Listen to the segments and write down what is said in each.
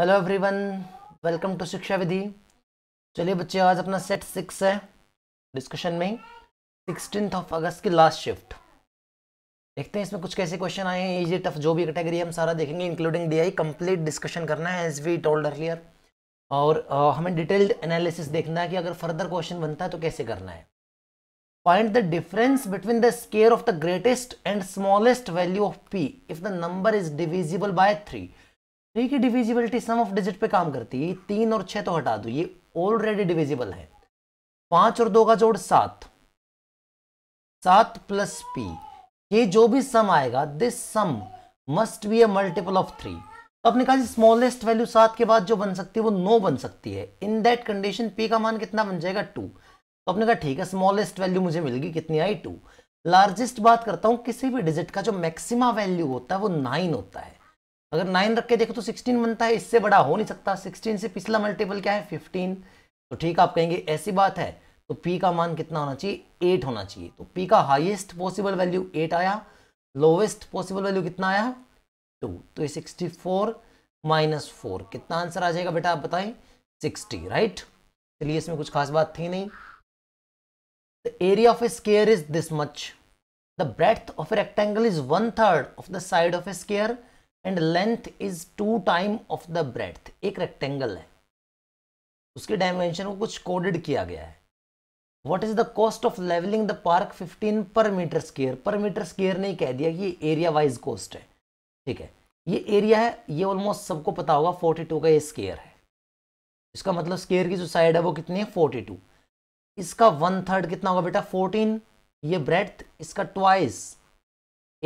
Hello everyone welcome to शिक्षा विधि चलिए बच्चे आज अपना सेट सिक्स है डिस्कशन में सिक्सटीन ऑफ अगस्त की लास्ट शिफ्ट देखते हैं इसमें कुछ कैसे क्वेश्चन आए हैं इजी टफ जो भी कैटेगरी हम सारा देखेंगे including D I complete discussion करना है एज वी टोल्ड अर्लियर और आ, हमें डिटेल्ड एनालिसिस देखना है कि अगर फर्दर क्वेश्चन बनता है तो कैसे करना है find the difference between the square of the greatest and smallest value of P if the number is divisible by three ठीक है डिविजिबिलिटी सम ऑफ डिजिट पे काम करती है तीन और छह तो हटा दो ये ऑलरेडी डिविजिबल है पांच और दो का जोड़ सात सात प्लस पी ये जो भी सम आएगा this sum must be a multiple of three आपने कहा स्मॉलेस्ट वैल्यू सात के बाद जो बन सकती है वो नो बन सकती है इन दैट कंडीशन पी का मान कितना बन जाएगा टू तो आपने कहा ठीक है स्मॉलेस्ट वैल्यू मुझे मिलगी कितनी आई टू लार्जेस्ट बात करता हूं किसी भी डिजिट का जो मैक्सिमा वैल्यू होता है वो नाइन होता है अगर नाइन रख के देखो तो सिक्सटीन बनता है इससे बड़ा हो नहीं सकता सिक्सटीन से पिछला मल्टीपल क्या है फिफ्टीन तो ठीक आप कहेंगे ऐसी बात है तो पी का मान कितना होना चाहिए एट होना चाहिए तो पी का हाइएस्ट पॉसिबल वैल्यू एट आया लोवेस्ट पॉसिबल वैल्यू कितना आया टू तो ये सिक्सटी फोर माइनस फोर कितना आंसर आ जाएगा बेटा आप बताएं सिक्सटी राइट चलिए इसमें कुछ खास बात थी नहीं the area of a square is this much the breadth of a rectangle is one third of the side of a square and length is two time of the breadth एक rectangle है उसके dimension को कुछ coded किया गया है what is the cost of levelling the park 15 पर metre square पर मीटर स्केयर नहीं कह दिया कि ये एरिया वाइज कॉस्ट है ठीक है ये एरिया है ये ऑलमोस्ट सबको पता होगा 42 का ये स्केयर है इसका मतलब स्केयर की जो साइड है वो कितनी है 42 इसका वन थर्ड कितना होगा बेटा 14 ये ब्रेथ इसका ट्वाइस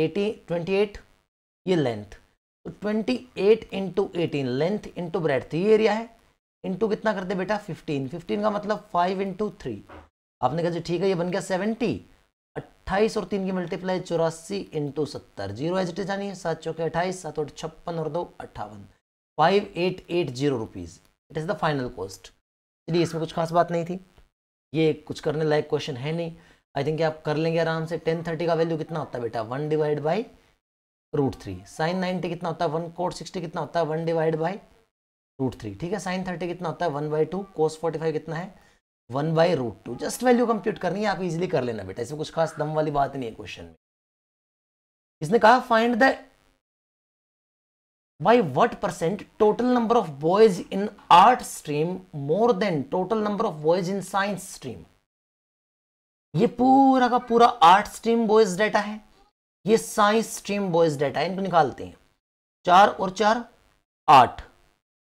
80 28 ये length twenty eight into eighteen length into breadth थी ये एरिया है इंटू कितना करते बेटा फिफ्टीन फिफ्टीन का मतलब फाइव इंटू थ्री आपने कहा जी ठीक है ये बन गया सेवेंटी अट्ठाईस और तीन की मल्टीप्लाई चौरासी इंटू सत्तर जीरो एज इट जानी है सात चौके अट्ठाईस सात और छप्पन और दो अट्ठावन five eight eight zero rupees it is the final cost चलिए इसमें कुछ खास बात नहीं थी ये कुछ करने लायक क्वेश्चन है नहीं आई थिंक आप कर लेंगे आराम से टेन थर्टी का वैल्यू कितना होता है बेटा one divide by root three sine ninety कितना होता है वन कोट सिक्सटी कितना होता है one divide by root three ठीक है साइन थर्टी कितना होता है one by two cos forty five कितना है one by root two just value compute करनी है आप इजीली कर लेना बेटा इसमें कुछ खास दम वाली बात नहीं है क्वेश्चन में इसने कहा find the by what percent total number of boys in art stream more than total number of boys in science stream ये पूरा का पूरा आर्ट स्ट्रीम बॉयज डेटा है ये साइंस स्ट्रीम बॉयज डाटा इनको निकालते हैं चार और चार आठ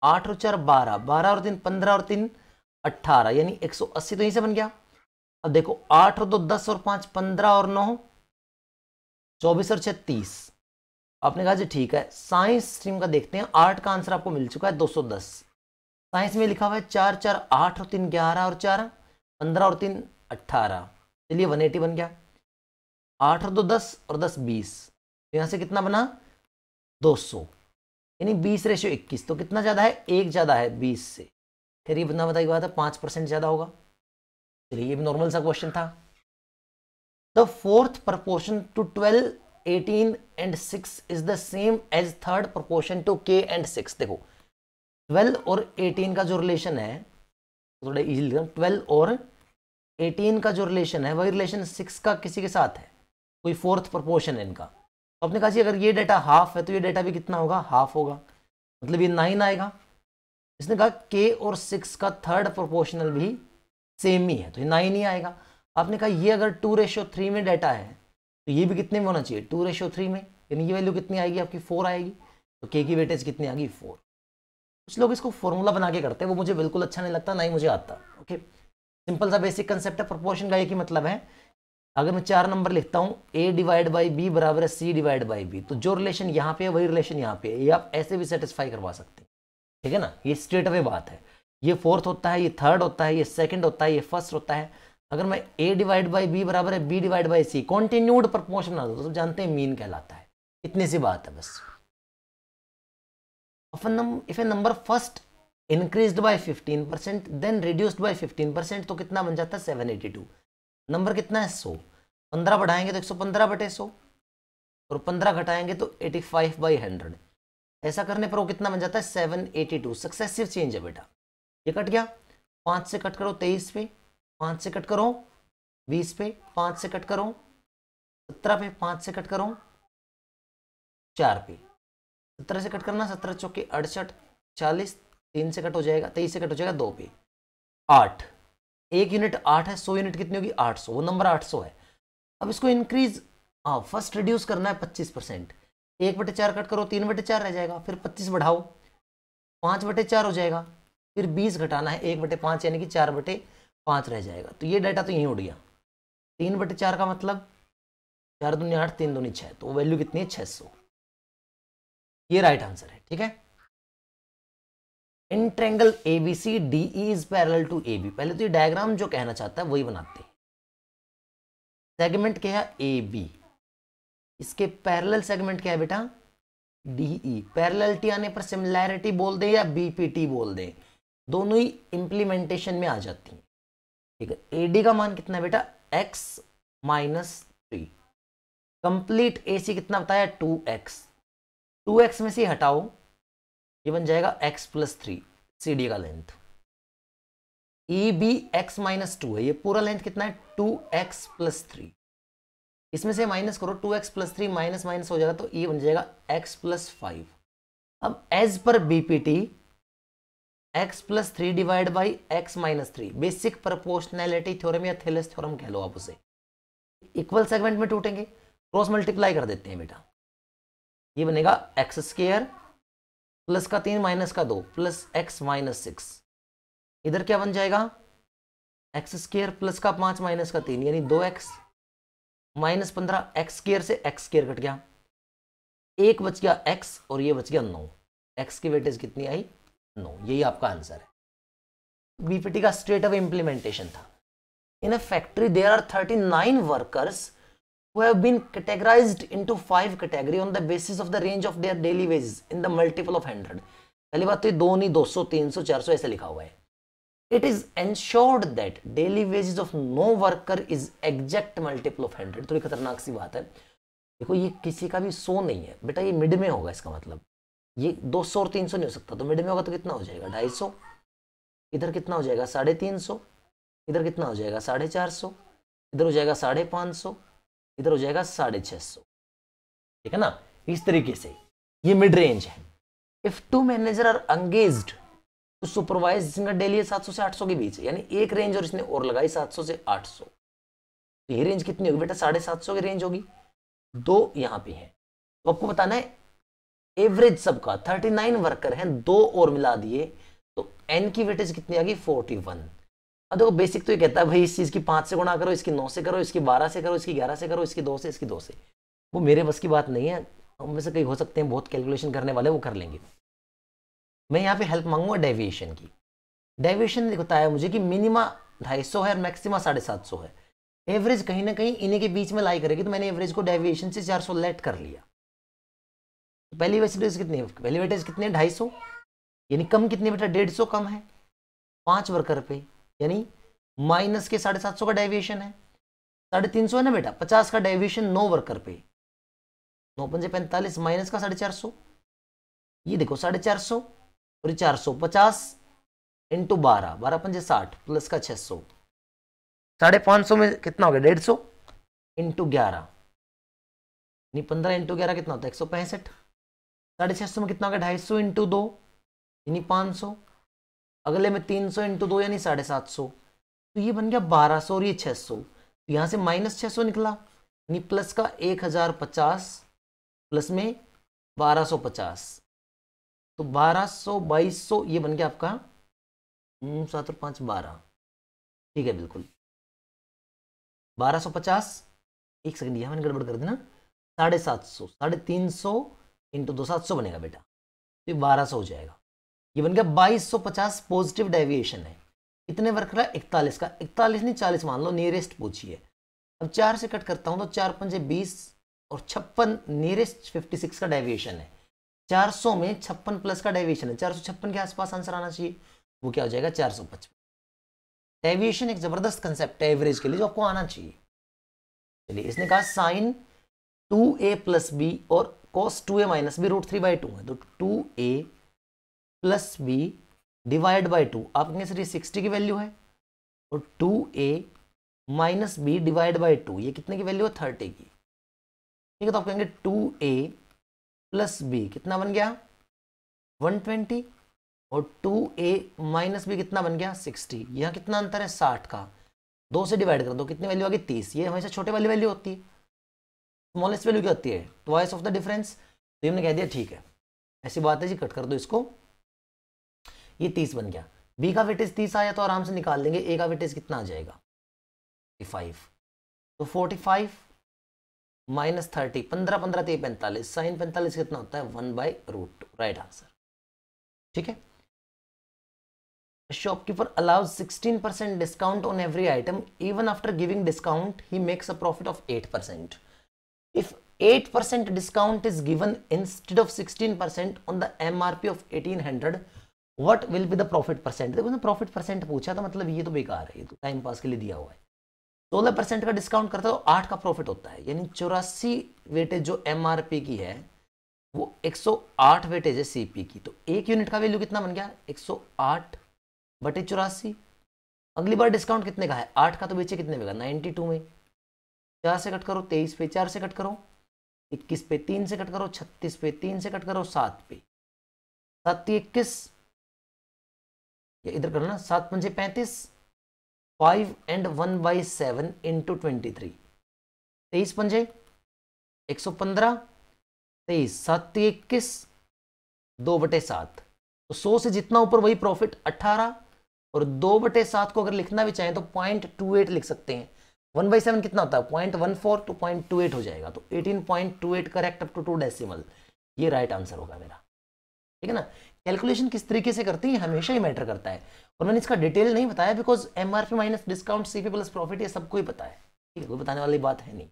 आठ और चार बारह बारह और तीन पंद्रह और तीन अट्ठारह यानी एक सौ अस्सी तो यहीं से बन गया अब देखो आठ और दो दस और पाँच पंद्रह और नौ चौबीस और छत्तीस आपने कहा जी ठीक है साइंस स्ट्रीम का देखते हैं आठ का आंसर आपको मिल चुका है दो सौ दस साइंस में लिखा हुआ है चार चार आठ और तीन ग्यारह और चार पंद्रह और तीन अट्ठारह चलिए वन एटी बन गया आठ और दो दस और दस बीस तो यहाँ से कितना बना दो सौ यानी बीस रेशो इक्कीस तो कितना ज़्यादा है एक ज़्यादा है बीस से फिर ये बना बताई बात है पाँच परसेंट ज़्यादा होगा चलिए ये भी नॉर्मल सा क्वेश्चन था the fourth proportion to twelve eighteen and six is the same as third proportion to K and six देखो ट्वेल्व और एटीन का जो रिलेशन है थोड़ा इजी ट्वेल्व और एटीन का जो रिलेशन है वही रिलेशन सिक्स का किसी के साथ है कोई फोर्थ प्रपोर्शन है इनका तो आपने कहा जी अगर ये डेटा हाफ है तो ये डेटा भी कितना होगा हाफ होगा मतलब ये नाइन आएगा इसने कहा के और सिक्स का थर्ड प्रोपोर्शनल भी सेम ही है तो ये नाइन ही आएगा आपने कहा ये अगर टू रेशो थ्री में डेटा है तो ये भी कितने में होना चाहिए टू रेशो थ्री में यानी ये वैल्यू कितनी आएगी आपकी फोर आएगी तो के की वेटेज कितनी आएगी फोर कुछ लोग इसको फॉर्मूला बना के करते हैं वो मुझे बिल्कुल अच्छा नहीं लगता ना ही मुझे आता ओके सिंपल सा बेसिक कंसेप्ट है प्रोपोर्शन का एक ही मतलब है अगर मैं चार नंबर लिखता हूँ ए डिवाइड बाई बी बराबर है सी डिवाइड बाई बी तो जो रिलेशन यहाँ पे है वही रिलेशन यहाँ पे है ये आप ऐसे भी सेटिस्फाई करवा सकते हैं ठीक है ना ये स्ट्रेट अवे बात है ये फोर्थ होता है ये थर्ड होता है ये सेकंड होता है ये फर्स्ट होता है अगर मैं ए डिवाइड बाई बी बराबर है B divide by C continued पर बना होता तो सब जानते हैं मीन कहलाता है इतनी सी बात है बस if a number first increase by fifteen percent then reduced by fifteen percent तो कितना बन जाता है सेवन एटी टू नंबर कितना है सौ पंद्रह बढ़ाएंगे तो एक सौ पंद्रह बटे सौ और पंद्रह घटाएंगे तो एटी फाइव बाई हंड्रेड ऐसा करने पर वो कितना बन जाता है seven eighty two successive change है बेटा ये कट गया पाँच से कट करो तेईस पे पाँच से कट करो बीस पे पाँच से कट करो सत्रह पे पाँच से कट करो चार पे सत्रह से कट करना सत्रह चौके अड़सठ चालीस तीन से कट हो जाएगा तेईस से कट हो जाएगा दो पे आठ एक यूनिट आठ है सौ यूनिट कितनी होगी आठ सौ वो नंबर आठ सौ है अब इसको इंक्रीज हाँ फर्स्ट रिड्यूस करना है पच्चीस परसेंट एक बटे चार कट करो तीन बटे चार रह जाएगा फिर पच्चीस बढ़ाओ पाँच बटे चार हो जाएगा फिर बीस घटाना है एक बटे पाँच यानी कि चार बटे पाँच रह जाएगा तो ये डाटा तो यहीं उड़ गया तीन बटे चार का मतलब चार दूनी आठ तीन दूनी छः तो वैल्यू कितनी है छः सौ ये राइट आंसर है ठीक है in triangle A B C D E is parallel to A B पहले तो ये डायग्राम जो कहना चाहता है वही बनाते हैं सेगमेंट क्या है ए बी इसके पैरेलल सेगमेंट क्या है बेटा ई पैरेललिटी e. आने पर सिमिलैरिटी बोल दे या बीपीटी बोल दे दोनों ही इम्प्लीमेंटेशन में आ जाती हैं ठीक है ए डी का मान कितना है बेटा x minus three complete A C कितना बताया टू एक्स टू एक्स में से हटाओ ये बन जाएगा x plus three C D का length A B x minus two है ये पूरा लेंथ कितना है टू एक्स प्लस थ्री इसमें से माइनस करो two x plus three minus minus हो जाएगा तो ई बन जाएगा एक्स प्लस फाइव अब as per BPT x plus three divide by x minus three basic proportionality theorem या थेलेस थ्योरम कह लो आप उसे इक्वल सेगमेंट में टूटेंगे क्रॉस मल्टीप्लाई कर देते हैं बेटा ये बनेगा एक्स स्केयर प्लस का तीन माइनस का दो प्लस एक्स माइनस सिक्स इधर क्या बन जाएगा एक्स स्केयर प्लस का पांच माइनस का तीन यानी दो एक्स माइनस पंद्रह एक्स स्केयर से एक्स स्केयर कट गया एक बच गया एक्स और ये बच गया नौ एक्स की वेटेज कितनी आई नौ यही आपका आंसर है बीपीटी का स्टेट ऑफ इंप्लीमेंटेशन था in a factory there are thirty nine workers who have been categorized into five category on the basis of the range of their daily wages in the multiple of 100 pehli baat to ये दो नहीं 200 300 400 aise likha hua hai it is ensured that daily wages of no worker is exact multiple of 100 thodi khatarnak si baat hai देखो ये किसी का भी सो नहीं है बेटा ये मिड में होगा इसका मतलब ये 200 और 300 नहीं हो सकता तो मिड में होगा तो कितना हो जाएगा 250 इधर कितना हो जाएगा साढ़े तीन सौ इधर कितना हो जाएगा साढ़े चार सौ इधर हो जाएगा साढ़े पाँच सौ इधर हो जाएगा साढ़े छह सौ ठीक है ना इस तरीके से ये मिड रेंज है if two manager are engaged तो जिसका डेली है सात सौ से आठ सौ के बीच यानी एक रेंज और इसने और लगाई सात सौ से आठ सौ तो ये रेंज कितनी होगी बेटा साढ़े सात सौ की रेंज होगी दो यहाँ पे है तो आपको बताना है एवरेज सबका थर्टी नाइन वर्कर है दो और मिला दिए तो एन की वेटेज कितनी आ गई फोर्टी वन अब देखो बेसिक तो ये कहता है भाई इस चीज़ की पाँच से गुणा करो इसकी नौ से करो इसकी बारह से करो इसकी ग्यारह से करो इसकी दो से इसकी दो से वो मेरे बस की बात नहीं है हम से कई हो सकते हैं बहुत कैलकुलेशन करने वाले वो कर लेंगे मैं यहाँ पे हेल्प मांगूंगा डेविएशन की डेविएशन ने बताया मुझे कि मिनिमा ढाई सौ है और मैक्सिमा साढ़े सात सौ है एवरेज कहीं ना कहीं इन्हीं के बीच में लाई करेगी तो मैंने एवरेज को डेविएशन से चार सौ लेट कर लिया तो पहली वेटेज कितनी है पहली वेटेज कितनी है ढाई सौ यानी कम कितने बेटा डेढ़ सौ कम है पाँच वर्कर पे यानी माइनस के साढ़े सात सौ का डेविएशन है साढ़े तीन सौ है ना बेटा पचास का डेविएशन नौ वर्कर पे नौ पंजे पैंतालीस माइनस का साढ़े चार सौ ये देखो साढ़े चार सौ और ये चार सौ पचास इंटू बारह बारह पंजे साठ प्लस का छह सौ साढ़े पाँच सौ में कितना हो गया डेढ़ सौ इंटू ग्यारह यानी पंद्रह इंटू ग्यारह कितना होता है एक सौ पैंसठ साढ़े छः सौ में कितना हो गया ढाई सौ इंटू दो यानी पाँच सौ अगले में तीन सौ इंटू दो यानी साढ़े सात सौ तो ये बन गया बारह सौ और ये छह सौ तो यहाँ से माइनस छः सौ निकला यानी प्लस का एक हज़ार पचास प्लस में बारह सौ पचास तो बारह सौ बाईस सौ ये बन गया आपका सात और पाँच बारह ठीक है बिल्कुल बारह सौ पचास एक सेकंड यहाँ मैंने गड़बड़ कर देना साढ़े सात सौ साढ़े तीन सौ इंटू दो सात सौ बनेगा बेटा तो ये बारह सौ हो जाएगा ये बन गया 2250 पॉजिटिव डेविएशन है कितने वर्क रहा इकतालीस का इकतालीस नहीं चालीस मान लो नियरेस्ट पूछिए अब चार से कट करता हूँ तो चार पंजे बीस और छप्पन नियरेस्ट फिफ्टी सिक्स का डेविएशन है चार सौ में छप्पन प्लस का डेविएशन है चार सौ छप्पन के आसपास आंसर आना चाहिए वो क्या हो जाएगा चार सौ पचपन डेविएशन एक जबरदस्त कंसेप्ट है एवरेज के लिए जो आपको आना चाहिए चलिए इसने कहा sine two A plus B और cos two A minus B root three by two है तो two A plus B divide by two आपके सर ये सिक्सटी की वैल्यू है और two A minus B divide by two ये कितने की वैल्यू है थर्टी की ठीक है तो आप कहेंगे टू ए प्लस बी कितना बन गया वन ट्वेंटी और टू ए माइनस बी कितना बन गया सिक्सटी यहाँ कितना अंतर है साठ का दो से डिवाइड कर दो तो कितनी वैल्यू आ गई तीस ये हमेशा छोटे वाली वैल्यू होती है स्मॉलेस्ट वैल्यू क्या होती है ट्वाइस तो ऑफ द डिफरेंस तो हमने कह दिया ठीक है ऐसी बात है जी कट कर दो इसको ये तीस बन गया बी का वेटेज तीस आया तो आराम से निकाल लेंगे ए का वेटेज कितना आ जाएगा फोर्टी फाइव तो फोर्टी फाइव माइनस थर्टी पंद्रह पंद्रह तीन पैंतालीस साइन पैंतालीस कितना होता है one by root right answer ठीक है shopkeeper allows sixteen percent discount on every item even after giving discount he makes a profit of eight percent if eight percent discount is given instead of sixteen percent on the M R P of eighteen hundred what will be the profit percent देखो profit percent पूछा था मतलब ये तो बेकार है ये तो टाइम पास के लिए दिया हुआ है सोलह परसेंट का डिस्काउंट करता है तो आठ का प्रॉफिट होता है यानी चौरासी वेटेज जो एम की है वो 108 वेटेज है सीपी की तो एक यूनिट का वैल्यू कितना बन गया 108 बटे चौरासी अगली बार डिस्काउंट कितने का है आठ का तो बेचे कितने में का 92 में चार से कट करो तेईस पे चार से कट करो इक्कीस पे तीन से कट करो छत्तीस पे तीन से कट करो सात पे सात इक्कीस ये इधर करो सात पंजे पैंतीस five and one by seven into twenty three तेईस पंजे एक सौ पंद्रह तेईस सात इक्कीस दो बटे सात तो सौ से जितना ऊपर वही प्रॉफिट अट्ठारह और दो बटे सात को अगर लिखना भी चाहें तो पॉइंट टू एट लिख सकते हैं वन बाई सेवन कितना होता है point one four two point two eight हो जाएगा तो eighteen point two eight correct up to two decimal ये राइट आंसर होगा मेरा ठीक है ना कैलकुलेशन किस तरीके से करते हैं हमेशा ही मैटर करता है और मैंने इसका डिटेल नहीं बताया because M R P minus discount C P plus profit ये सबको ही पता है ठीक है कोई बताने वाली बात है नहीं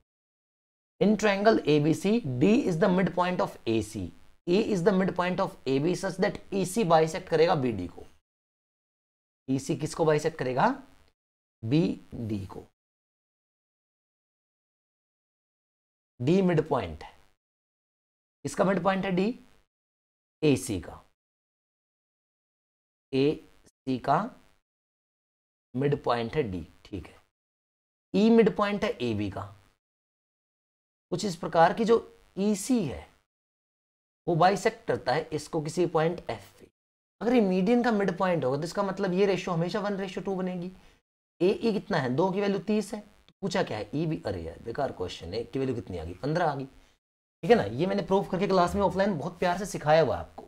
in triangle A B C D is the mid point of A C A is the mid point of A B such that A C bisect करेगा बी डी को ए e सी किसको bisect करेगा B D को D mid point है इसका mid point है D A C का A C का मिड पॉइंट है डी ठीक है ई मिड पॉइंट है ए बी का कुछ इस प्रकार की जो ई e सी है वो बाइसेक्ट करता है इसको किसी पॉइंट एफ पे अगर ये मीडियन का मिड पॉइंट होगा तो इसका मतलब ये रेशियो हमेशा वन रेशियो टू बनेगी ए ई e कितना है दो की वैल्यू तीस है तो पूछा क्या है ई e बी अरे यार बेकार क्वेश्चन है की वैल्यू कितनी आ गई पंद्रह आ गई ठीक है ना ये मैंने प्रूव करके क्लास में ऑफलाइन बहुत प्यार से सिखाया हुआ आपको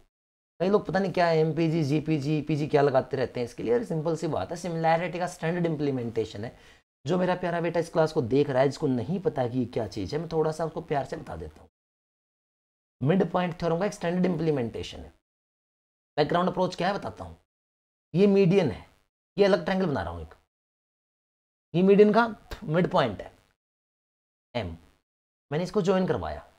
कई लोग पता नहीं क्या M P G G P G P G क्या लगाते रहते हैं इसके लिए सिंपल सी बात है सिमिलैरिटी का स्टैंडर्ड इम्प्लीमेंटेशन है जो मेरा प्यारा बेटा इस क्लास को देख रहा है जिसको नहीं पता कि ये क्या चीज़ है मैं थोड़ा सा उसको प्यार से बता देता हूँ मिड पॉइंट थ्योरम का एक स्टैंडर्ड इम्प्लीमेंटेशन है बैकग्राउंड अप्रोच क्या है बताता हूँ ये मीडियन है ये अलग ट्रैंगल बना रहा हूँ एक ये मीडियन का मिड पॉइंट है एम मैंने इसको ज्वाइन करवाया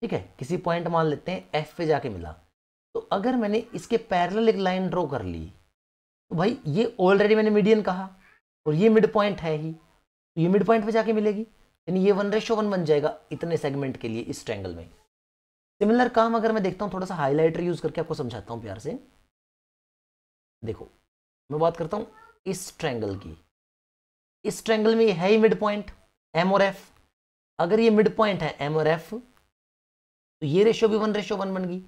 ठीक है किसी पॉइंट मान लेते हैं एफ पे जाके मिला तो अगर मैंने इसके पैरल एक लाइन ड्रॉ कर ली तो भाई ये ऑलरेडी मैंने मीडियन कहा और ये मिड पॉइंट है ही तो ये मिड पॉइंट पे जाके मिलेगी यानी ये वन रेशो वन बन जाएगा इतने सेगमेंट के लिए इस ट्रैंगल में सिमिलर काम अगर मैं देखता हूँ थोड़ा सा हाईलाइटर यूज करके आपको समझाता हूँ प्यार से देखो मैं बात करता हूँ इस ट्रैंगल की इस ट्रैंगल में है ही मिड पॉइंट एम और एफ अगर ये मिड पॉइंट है एम और एफ तो ये रेशो भी वन रेशो वन बन गई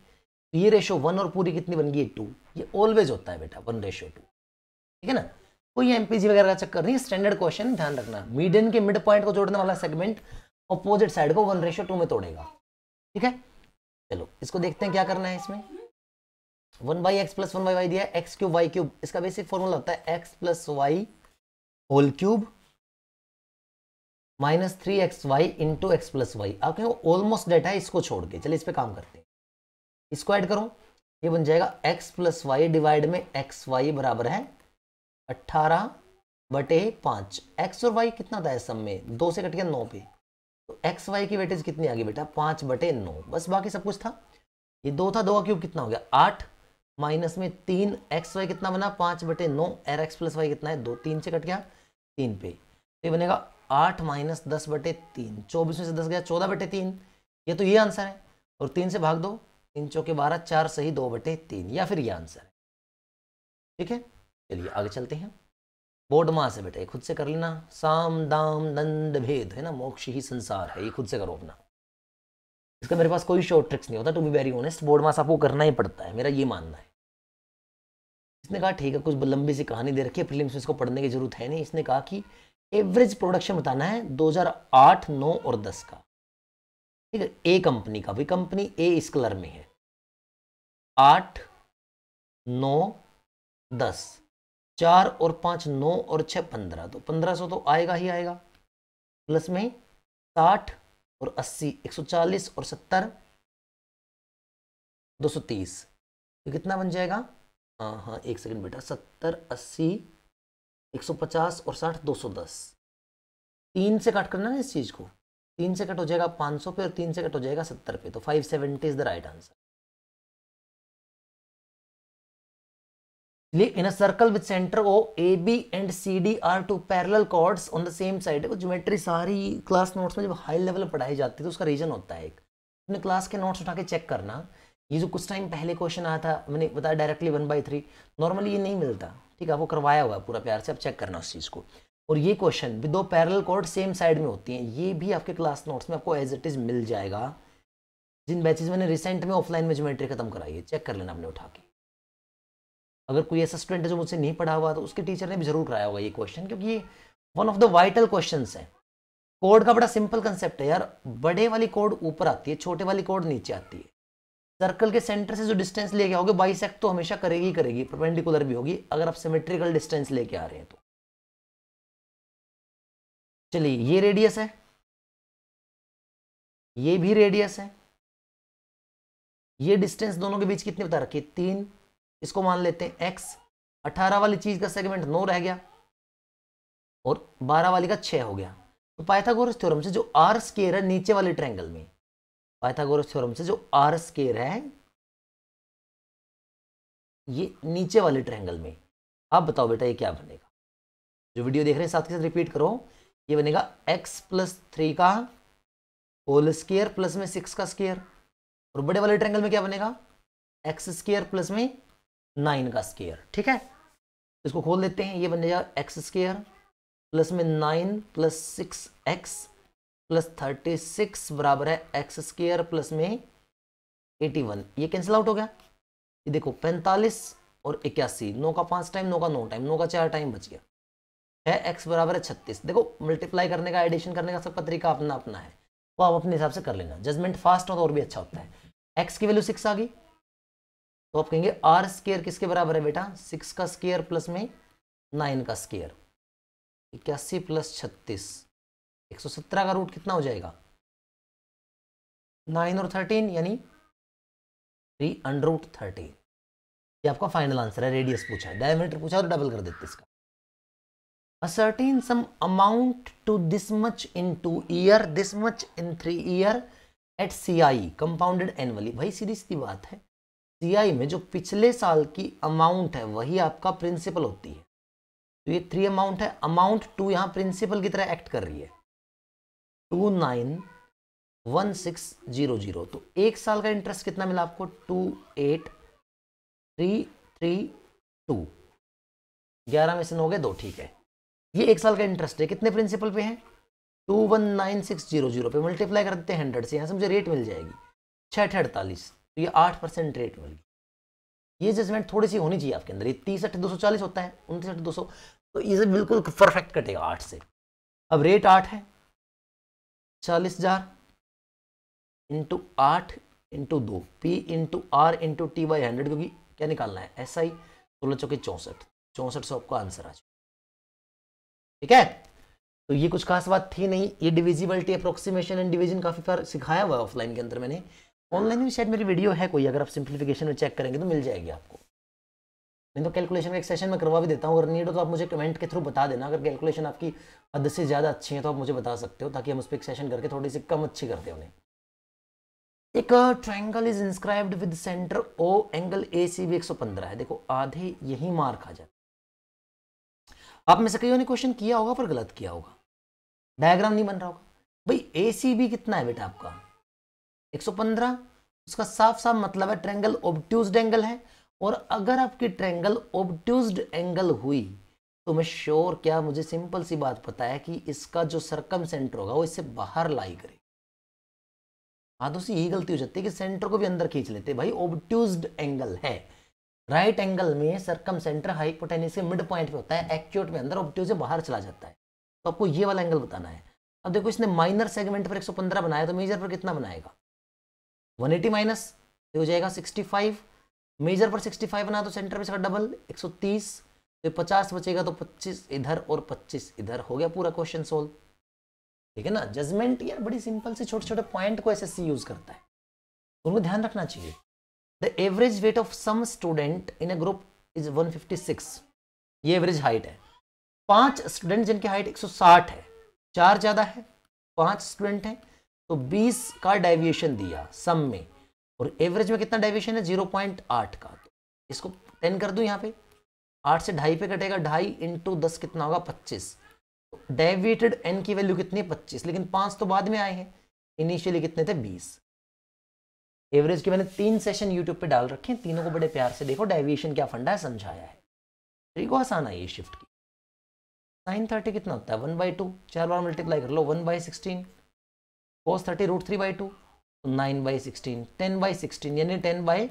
तो ये रेशो वन और पूरी कितनी बन गई टू ये ऑलवेज होता है बेटा वन रेशो टू ठीक है ना कोई एम वगैरह का चक्कर नहीं स्टैंडर्ड क्वेश्चन ध्यान रखना मीडियन के मिड पॉइंट को जोड़ने वाला सेगमेंट अपोजिट साइड को वन रेशो टू में तोड़ेगा ठीक है चलो इसको देखते हैं क्या करना है इसमें one by X plus one by Y दिया एक्स क्यूब वाई क्यूब इसका बेसिक फॉर्मूला होता है X plus Y whole cube minus three X Y into X plus Y अब क्योंकि ऑलमोस्ट डेटा है इसको छोड़ के चलिए इस पर काम करते हैं इसको ऐड करूँ ये बन जाएगा x प्लस वाई डिवाइड में एक्स वाई बराबर है अट्ठारह बटे पाँच एक्स और वाई कितना था सब में दो से कट गया नौ पे तो एक्स वाई की वेटेज कितनी आ गई बेटा पाँच बटे नौ बस बाकी सब कुछ था ये दो था दो का क्यूब कितना हो गया आठ माइनस में तीन एक्स वाई कितना बना पाँच बटे नौ एर एक्स प्लस वाई कितना है दो तीन से कट गया तीन पे तो ये बनेगा आठ माइनस दस बटे तीन चौबीस में से दस गया चौदह बटे तीन ये तो ये आंसर है और तीन से भाग दो तीन चौके बारह चार सही दो बटे तीन या फिर ये आंसर है ठीक है चलिए आगे चलते हैं बोर्ड माँ से बेटे खुद से कर लेना साम दाम नंद भेद है ना मोक्ष ही संसार है ये खुद से करो अपना इसका मेरे पास कोई शॉर्ट ट्रिक्स नहीं होता to be very honest board maths आपको करना ही पड़ता है मेरा ये मानना है इसने कहा ठीक है कुछ लंबी सी कहानी दे रखी है फिल्म में इसको पढ़ने की जरूरत है नहीं इसने कहा कि एवरेज प्रोडक्शन बताना है 2008, 9 और 10 का ठीक है ए कंपनी का भी कंपनी ए इस कलर में है आठ नौ दस चार और पांच नौ और छह पंद्रह तो पंद्रह सौ तो आएगा ही आएगा प्लस में साठ और अस्सी एक सौ चालीस और सत्तर दो सौ तीस तो कितना बन जाएगा हाँ हाँ एक सेकंड बेटा सत्तर अस्सी 150 और 60 210 तीन से कट करना है इस चीज़ को तीन से कट हो जाएगा 500 पे और तीन से कट हो जाएगा 70 पे तो 570 is the right answer in a circle with centre O A B and C D are two parallel chords on the same side देखो ज्योमेट्री सारी क्लास नोट्स में जब हाई लेवल पढ़ाई जाती है तो उसका रीजन होता है एक अपने क्लास के नोट्स उठा के चेक करना ये जो कुछ टाइम पहले क्वेश्चन आया था मैंने बताया directly one by three normally ये नहीं मिलता ठीक है वो करवाया हुआ है पूरा प्यार से आप चेक करना उस चीज़ को और ये क्वेश्चन दो पैरल कोड सेम साइड में होती हैं ये भी आपके क्लास नोट्स में आपको एज इट इज़ मिल जाएगा जिन बैचेज मैंने रिसेंट में ऑफलाइन में ज्योमेट्री खत्म कराई है चेक कर लेना आपने उठा के अगर कोई ऐसा स्टूडेंट है जो मुझसे नहीं पढ़ा हुआ तो उसके टीचर ने भी जरूर कराया होगा ये क्वेश्चन क्योंकि ये one of the vital question है कोड का बड़ा सिंपल कंसेप्ट है यार बड़े वाली कोड ऊपर आती है छोटे वाली कोड नीचे आती है सर्कल के सेंटर से जो डिस्टेंस लेके आओगे बाई तो हमेशा करेगी करेगी परपेंडिकुलर भी होगी अगर आप सिमेट्रिकल डिस्टेंस लेके आ रहे हैं तो चलिए ये रेडियस है ये भी रेडियस है ये डिस्टेंस दोनों के बीच कितने बता रखी तीन इसको मान लेते हैं एक्स अठारह वाली चीज का सेगमेंट नौ रह गया और बारह वाली का छह हो गया तो पाइथागोरस थ्योरम से जो आर स्केयर है नीचे वाले ट्रैंगल में पाइथागोरस थ्योरम से जो आर स्केयर है ये नीचे वाले ट्रायंगल में आप बताओ बेटा ये क्या बनेगा जो वीडियो देख रहे हैं साथ के साथ रिपीट करो ये बनेगा एक्स प्लस थ्री का होल स्केयर प्लस में सिक्स का स्केयर और बड़े वाले ट्रायंगल में क्या बनेगा एक्स स्केयर प्लस में नाइन का स्केयर ठीक है इसको खोल देते हैं ये बन जाएगा एक्स स्केयर प्लस में nine plus six X plus thirty six बराबर है एक्स स्क्र प्लस में एटी वन ये कैंसिल आउट हो गया ये देखो पैंतालीस और इक्यासी नौ का पांच टाइम नौ का नौ टाइम नौ का चार टाइम बच गया है एक्स बराबर है छत्तीस देखो मल्टीप्लाई करने का एडिशन करने का सबका तरीका अपना अपना है वो तो आप अपने हिसाब से कर लेना जजमेंट फास्ट हो तो और भी अच्छा होता है एक्स की वैल्यू सिक्स आ गई तो आप कहेंगे आर स्केयर किसके बराबर है बेटा सिक्स का स्केयर प्लस में नाइन का स्केयर इक्यासी प्लस छत्तीस 117 का रूट कितना हो जाएगा नाइन और थर्टीन यानी थ्री अंडर रूट थर्टीन ये आपका फाइनल आंसर है रेडियस पूछा है डायमीटर पूछा और डबल तो कर देते इसका ascertain some amount to this much in two year this much in three year at CI compounded annually भाई सीधी सीधी बात है CI में जो पिछले साल की अमाउंट है वही आपका प्रिंसिपल होती है तो ये थ्री अमाउंट है अमाउंट टू यहाँ प्रिंसिपल की तरह एक्ट कर रही है two nine one six zero zero तो एक साल का इंटरेस्ट कितना मिला आपको two eight three three two ग्यारह में से नौ गए दो ठीक है ये एक साल का इंटरेस्ट है कितने प्रिंसिपल पे है two one nine six zero zero पे मल्टीप्लाई कर देते हैं हंड्रेड से यहाँ से मुझे रेट मिल जाएगी छठ अड़तालीस तो ये आठ परसेंट रेट मिल गई ये जजमेंट थोड़ी सी होनी चाहिए आपके अंदर ये तीसठ दो सौ चालीस होता है उनतीसठ दो सौ तो ये बिल्कुल परफेक्ट कटेगा आठ से अब रेट आठ है चालीस हजार इंटू आठ इंटू दो P into R into T by hundred क्योंकि क्या निकालना है एस आई सोलह चौके चौंसठ चौंसठ सौ आपका आंसर आ जाए ठीक है तो ये कुछ खास बात थी नहीं ये डिविजिबिलिटी अप्रोक्सीमेशन एंड डिविजन काफी बार सिखाया हुआ ऑफलाइन के अंदर मैंने ऑनलाइन भी शायद मेरी वीडियो है कोई अगर आप सिंप्लीफिकेशन में चेक करेंगे तो मिल जाएगी आपको मैं तो कैलकुलेशन का एक सेशन में करवा भी देता हूँ अगर नीड हो तो आप मुझे कमेंट के थ्रू बता देना अगर कैलकुलेशन आपकी हद से ज़्यादा अच्छी है तो आप मुझे बता सकते हो ताकि हम उस पर एक सेशन करके थोड़ी सी कम अच्छी करते उन्हें एक triangle is inscribed with centre O angle A C भी एक सौ पंद्रह है देखो आधे यही मार्क आ जाता आप में से कईयों ने क्वेश्चन किया होगा पर गलत किया होगा डायग्राम नहीं बन रहा होगा भाई ए सी भी कितना है बेटा आपका 115 उसका साफ साफ मतलब है ट्रेंगल ऑब्ट्यूज एंगल है और अगर आपकी ट्रेंगल ओबट्यूज एंगल हुई तो मैं श्योर क्या मुझे सिंपल सी बात पता है कि इसका जो सरकम सेंटर होगा वो इससे बाहर लाई करे हाँ तो यही गलती हो जाती है कि सेंटर को भी अंदर खींच लेते भाई ओबट्यूज एंगल है राइट right एंगल में सरकम सेंटर हाई पोटेनिस के मिड पॉइंट पे होता है एक्यूट में अंदर ऑब्ट्यूज से बाहर चला जाता है तो आपको ये वाला एंगल बताना है अब देखो इसने माइनर सेगमेंट पर 115 बनाया तो मेजर पर कितना बनाएगा 180 माइनस हो जाएगा 65 मेजर पर 65 बना तो सेंटर पर इसका डबल 130 तो 50 बचेगा तो 25 इधर और 25 इधर हो गया पूरा क्वेश्चन सोल्व ठीक है ना जजमेंट यार बड़ी सिंपल से छोटे छोटे पॉइंट को एसएससी यूज करता है उनको ध्यान रखना चाहिए the average weight of some student in a group is one ये एवरेज हाइट है पांच स्टूडेंट जिनकी हाइट एक है चार ज्यादा है पांच स्टूडेंट है तो 20 का डेविएशन दिया सम में और एवरेज में कितना डेविएशन है जीरो पॉइंट आठ का तो इसको टेन कर दूं यहाँ पे आठ से ढाई पे कटेगा ढाई इंटू दस कितना होगा पच्चीस डेविएटेड एन की वैल्यू कितनी है पच्चीस लेकिन पाँच तो बाद में आए हैं इनिशियली कितने थे बीस एवरेज के मैंने तीन सेशन यूट्यूब पे डाल रखे हैं तीनों को बड़े प्यार से देखो डेविएशन क्या फंडा है समझाया है ठीक तो है आसान आई है शिफ्ट की साइन थर्टी कितना होता है वन बाई टू चार बार मल्टीप्लाई कर लो one by sixteen thirty root three by two nine by sixteen ten by sixteen यानी ten by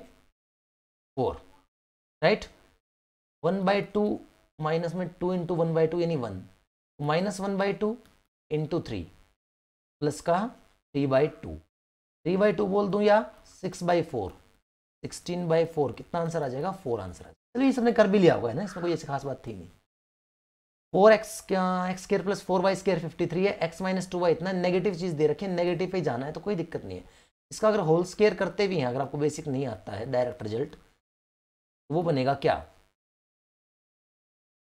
four right one by two minus में two into one by two यानी one minus one by two into three plus का three by two three by two बोल दूँ या six by four sixteen by four कितना answer आ जाएगा four answer आ जाएगा चलिए सबने कर भी लिया हुआ है ना इसमें कोई ऐसी खास बात थी नहीं और X X square plus four Y square fifty three है एक्स माइनस टू वाई इतना नेगेटिव चीज़ दे रखी है नेगेटिव पे जाना है तो कोई दिक्कत नहीं है इसका अगर होल स्केयर करते भी हैं अगर आपको बेसिक नहीं आता है डायरेक्ट रिजल्ट वो बनेगा क्या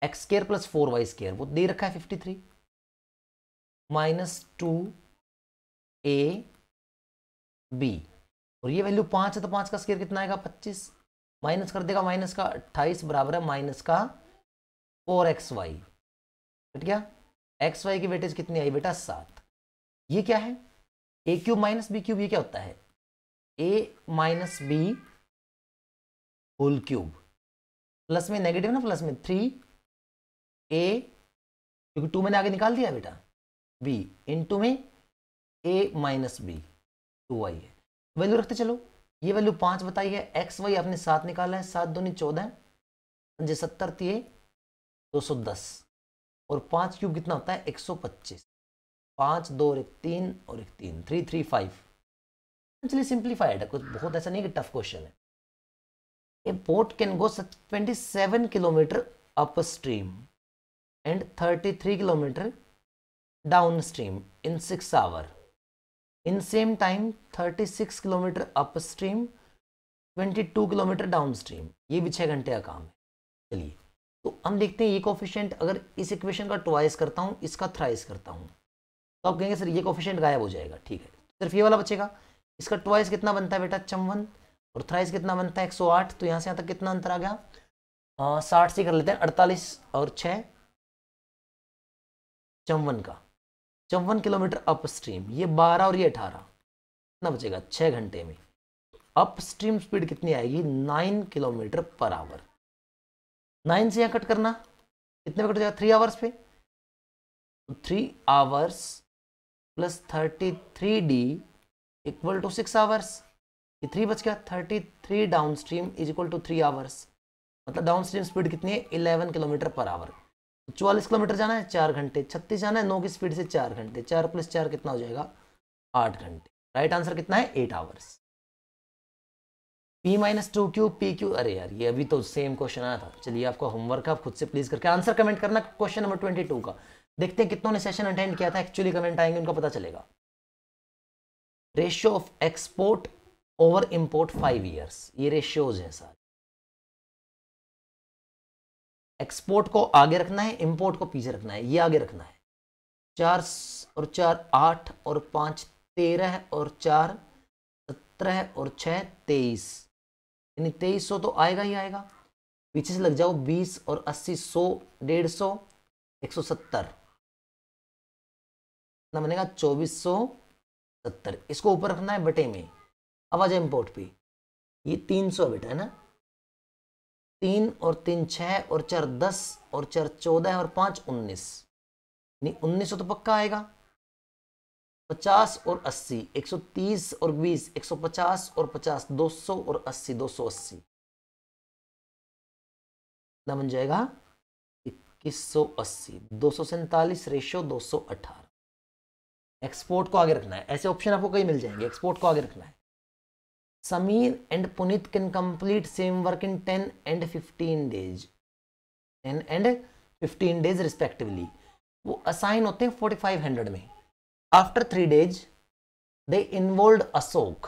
X square plus four Y square वो दे रखा है fifty three minus two A B और ये वैल्यू पाँच है तो पाँच का स्केयर कितना आएगा पच्चीस माइनस कर देगा माइनस का अट्ठाईस बराबर है माइनस का फोर एक्स वाई बैठ गया एक्स वाई की वेटेज कितनी आई बेटा सात ये क्या है A cube minus B cube ये क्या होता है A minus B whole cube plus में नेगेटिव ना प्लस में थ्री ए क्योंकि टू मैंने आगे निकाल दिया बेटा बी इन टू में ए माइनस बी टू आई है वैल्यू रखते चलो ये वैल्यू पाँच बताई है एक्स वाई आपने सात निकाला है सात दो नहीं चौदह सत्तर तीय दो सौ दस और पाँच क्यूब कितना होता है एक सौ पच्चीस पाँच दो और एक तीन और एक तीन थ्री थ्री फाइव चलिए सिंप्लीफाइड है कुछ बहुत ऐसा नहीं कि टफ क्वेश्चन है a boat can go twenty seven kilometre upstream and thirty three kilometre downstream in six hour in same time thirty six kilometre upstream twenty two kilometre downstream ये भी छः घंटे का काम है चलिए तो हम देखते हैं ये कॉफिशियंट अगर इस इक्वेशन का ट्वाइस करता हूँ इसका थ्राइस करता हूँ तो आप कहेंगे सर ये कॉफिशियंट गायब हो जाएगा ठीक है सिर्फ ये वाला बचेगा इसका ट्वाइस कितना बनता है बेटा चौवन और थ्राइस कितना बनता है आठ तो यहाँ से यहाँ तक कितना अंतर आ गया साठ से कर लेते हैं अड़तालीस और छः चौवन का चौवन किलोमीटर अप स्ट्रीम ये बारह और ये अठारह कितना बचेगा छः घंटे में अप स्ट्रीम स्पीड कितनी आएगी nine kilometre per hour nine से यहाँ कट करना कितने में कट जाएगा थ्री आवर्स पे three hours plus thirty three D equal to six hours ये थ्री बच गया thirty three downstream is equal to three hours मतलब डाउन स्ट्रीम स्पीड कितनी है इलेवन किलोमीटर पर आवर चौवालीस किलोमीटर जाना है चार घंटे छत्तीस जाना है नौ की स्पीड से चार घंटे चार प्लस चार कितना हो जाएगा आठ घंटे राइट आंसर कितना है eight hours P minus two Q P Q अरे यार ये अभी तो सेम क्वेश्चन आया था चलिए आपका होमवर्क आप खुद से प्लीज करके आंसर कमेंट करना क्वेश्चन नंबर ट्वेंटी टू का देखते हैं कितनों ने सेशन अटेंड किया था एक्चुअली कमेंट आएंगे उनका पता चलेगा ratio of export over import five years ये रेशियोज हैं सारे एक्सपोर्ट को आगे रखना है इम्पोर्ट को पीछे रखना है ये आगे रखना है चार और चार आठ और पाँच तेरह और चार सत्रह और छः तेईस यानी तेईस सौ तो आएगा ही आएगा पीछे से लग जाओ बीस और अस्सी सौ डेढ़ सौ एक सौ सत्तर कितना बनेगा चौबीस सौ सत्तर इसको ऊपर रखना है बटे में अब आ जाए इम्पोर्ट पे ये तीन सौ बेटा है ना तीन और तीन छः और चार दस और चार चौदह और पाँच उन्नीस यानी उन्नीस सौ तो पक्का आएगा पचास और अस्सी एक सौ तीस और बीस एक सौ पचास और पचास दो सौ और अस्सी दो सौ अस्सी कितना बन जाएगा इक्कीस सौ अस्सी दो सौ सैतालीस रेशो दो सौ अठारह एक्सपोर्ट को आगे रखना है ऐसे ऑप्शन आपको कई मिल जाएंगे एक्सपोर्ट को आगे रखना है Sameer and Punit can complete same work in ten and fifteen days ten and fifteen days respectively वो असाइन होते हैं हंड्रेड में after three days they involve Ashok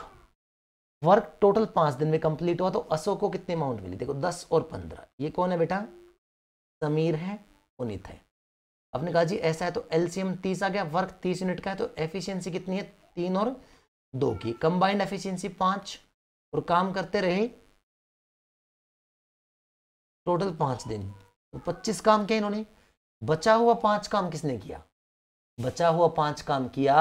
work total पांच दिन में कंप्लीट हुआ तो अशोक को कितने अमाउंट मिली देखो दस और पंद्रह ये कौन है बेटा समीर है पुनीत है आपने कहा जी ऐसा है तो एलसीएम तीस आ गया वर्क तीस यूनिट का है तो एफिशिएंसी कितनी है तीन और दो की कंबाइंड एफिशिएंसी पांच और काम करते रहे टोटल पांच दिन तो पच्चीस काम किया इन्होंने बचा हुआ पांच काम किसने किया बचा हुआ पांच काम किया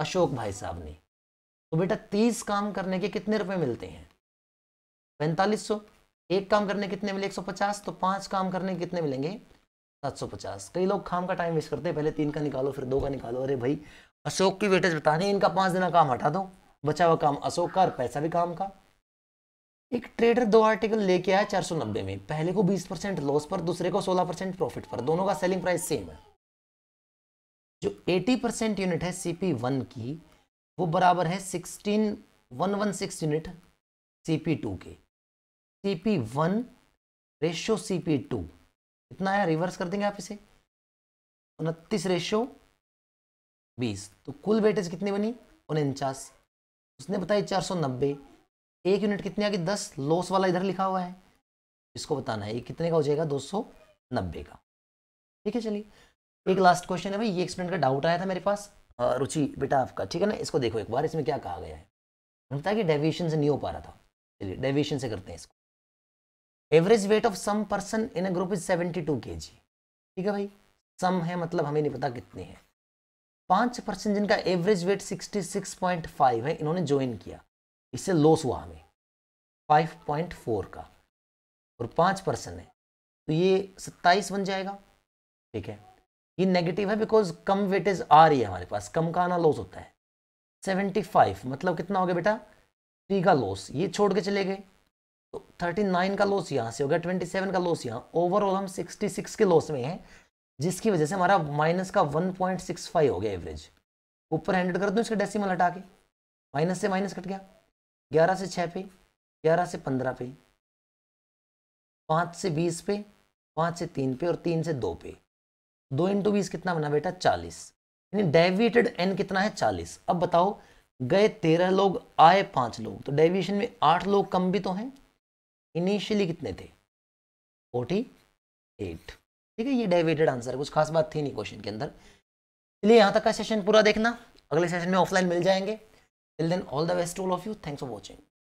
अशोक भाई साहब ने तो बेटा तीस काम करने के कितने रुपए मिलते हैं पैंतालीस सौ एक काम करने कितने मिले एक सौ पचास तो पांच काम करने कितने मिलेंगे सात सौ पचास कई लोग काम का टाइम वेस्ट करते हैं पहले तीन का निकालो फिर दो का निकालो अरे भाई अशोक की वेटेज बताने इनका पांच दिन काम हटा दो बचा हुआ काम अशोक का पैसा भी काम का एक ट्रेडर दो आर्टिकल लेके आया चार सौ नब्बे में पहले को बीस परसेंट लॉस पर दूसरे को सोलह परसेंट प्रॉफिट पर दोनों का सेलिंग प्राइस सेम है जो 80 परसेंट यूनिट है सी वन की वो बराबर है sixteen one one six unit C P two के C P one ratio C P two कितना आया रिवर्स कर देंगे आप इसे उनतीस रेशो बीस तो कुल वेटेज कितनी बनी उनचास उसने बताई चार सौ नब्बे एक यूनिट कितनी आगे गई दस लॉस वाला इधर लिखा हुआ है इसको बताना है ये कितने का हो जाएगा दो सौ नब्बे का ठीक है चलिए एक लास्ट क्वेश्चन है भाई ये स्टूडेंट का डाउट आया था मेरे पास रुचि बेटा आपका ठीक है ना इसको देखो एक बार इसमें क्या कहा गया है लगता है कि डेविएशन से नहीं हो पा रहा था चलिए डेविएशन से करते हैं इसको average weight of some person in a group is seventy two K G ठीक है भाई सम है मतलब हमें नहीं पता कितने हैं पाँच पर्सन जिनका average weight sixty six point five है इन्होंने ज्वाइन किया इससे लॉस हुआ हमें फाइव पॉइंट फोर का और पाँच पर्सन है तो ये सत्ताईस बन जाएगा ठीक है ये नेगेटिव है बिकॉज कम वेटेज आ रही है हमारे पास कम का आना लॉस होता है सेवेंटी फाइव मतलब कितना हो गया बेटा थ्री का लॉस ये छोड़ के चले गए तो थर्टी नाइन का लॉस यहाँ से हो गया ट्वेंटी सेवन का लॉस यहाँ ओवरऑल हम सिक्सटी सिक्स के लॉस में हैं जिसकी वजह से हमारा माइनस का वन पॉइंट सिक्स फाइव हो गया एवरेज ऊपर हैंडल कर दूँ इसके डेसिमल हटा के माइनस से माइनस कट गया ग्यारह से छः पे ग्यारह से पंद्रह पे पाँच से बीस पे पाँच से तीन पे और तीन से दो पे दो इंटू बीस कितना बना बेटा चालीस यानी डेविएटेड एन कितना है चालीस अब बताओ गए तेरह लोग आए पांच लोग तो डेविएशन में आठ लोग कम भी तो हैं इनिशियली कितने थे फोर्टी एट ठीक है ये डेविएटेड आंसर कुछ खास बात थी नहीं क्वेश्चन के अंदर चलिए यहाँ तक का सेशन पूरा देखना अगले सेशन में ऑफलाइन मिल जाएंगे till then all the best to all of you thanks for watching